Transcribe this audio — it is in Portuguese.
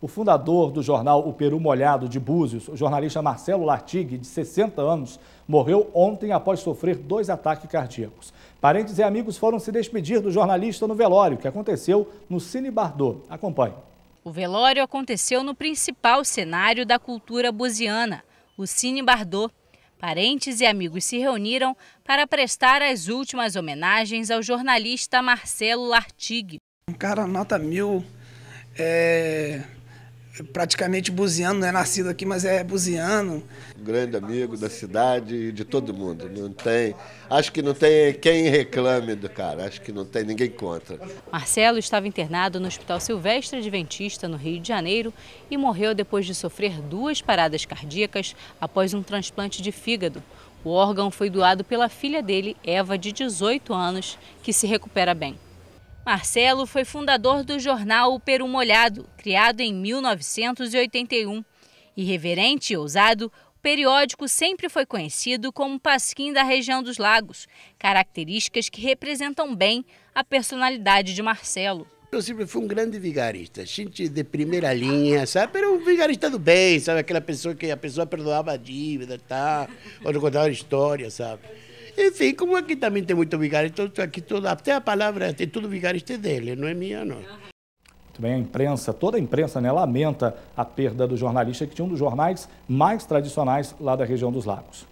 O fundador do jornal O Peru Molhado de Búzios, o jornalista Marcelo Lartigue, de 60 anos, morreu ontem após sofrer dois ataques cardíacos. Parentes e amigos foram se despedir do jornalista no velório, que aconteceu no Cine Bardot. Acompanhe. O velório aconteceu no principal cenário da cultura buziana, o Cine Bardot. Parentes e amigos se reuniram para prestar as últimas homenagens ao jornalista Marcelo Lartigue. Um cara nota mil, é praticamente buziano, não é nascido aqui, mas é buziano. grande amigo da cidade e de todo mundo. Não tem, acho que não tem quem reclame do cara, acho que não tem ninguém contra. Marcelo estava internado no Hospital Silvestre Adventista, no Rio de Janeiro, e morreu depois de sofrer duas paradas cardíacas após um transplante de fígado. O órgão foi doado pela filha dele, Eva, de 18 anos, que se recupera bem. Marcelo foi fundador do jornal O Peru Molhado, criado em 1981. Irreverente e ousado, o periódico sempre foi conhecido como Pasquim da região dos lagos, características que representam bem a personalidade de Marcelo. Eu sempre fui um grande vigarista, gente de primeira linha, sabe? Era um vigarista do bem, sabe? Aquela pessoa que a pessoa perdoava a dívida, tá? Ou não contava história, sabe? Enfim, como aqui também tem muito vigarista, aqui toda, até a palavra, tem tudo vigarista dele, não é minha, não. Também a imprensa, toda a imprensa, né, lamenta a perda do jornalista, que tinha um dos jornais mais tradicionais lá da região dos Lagos.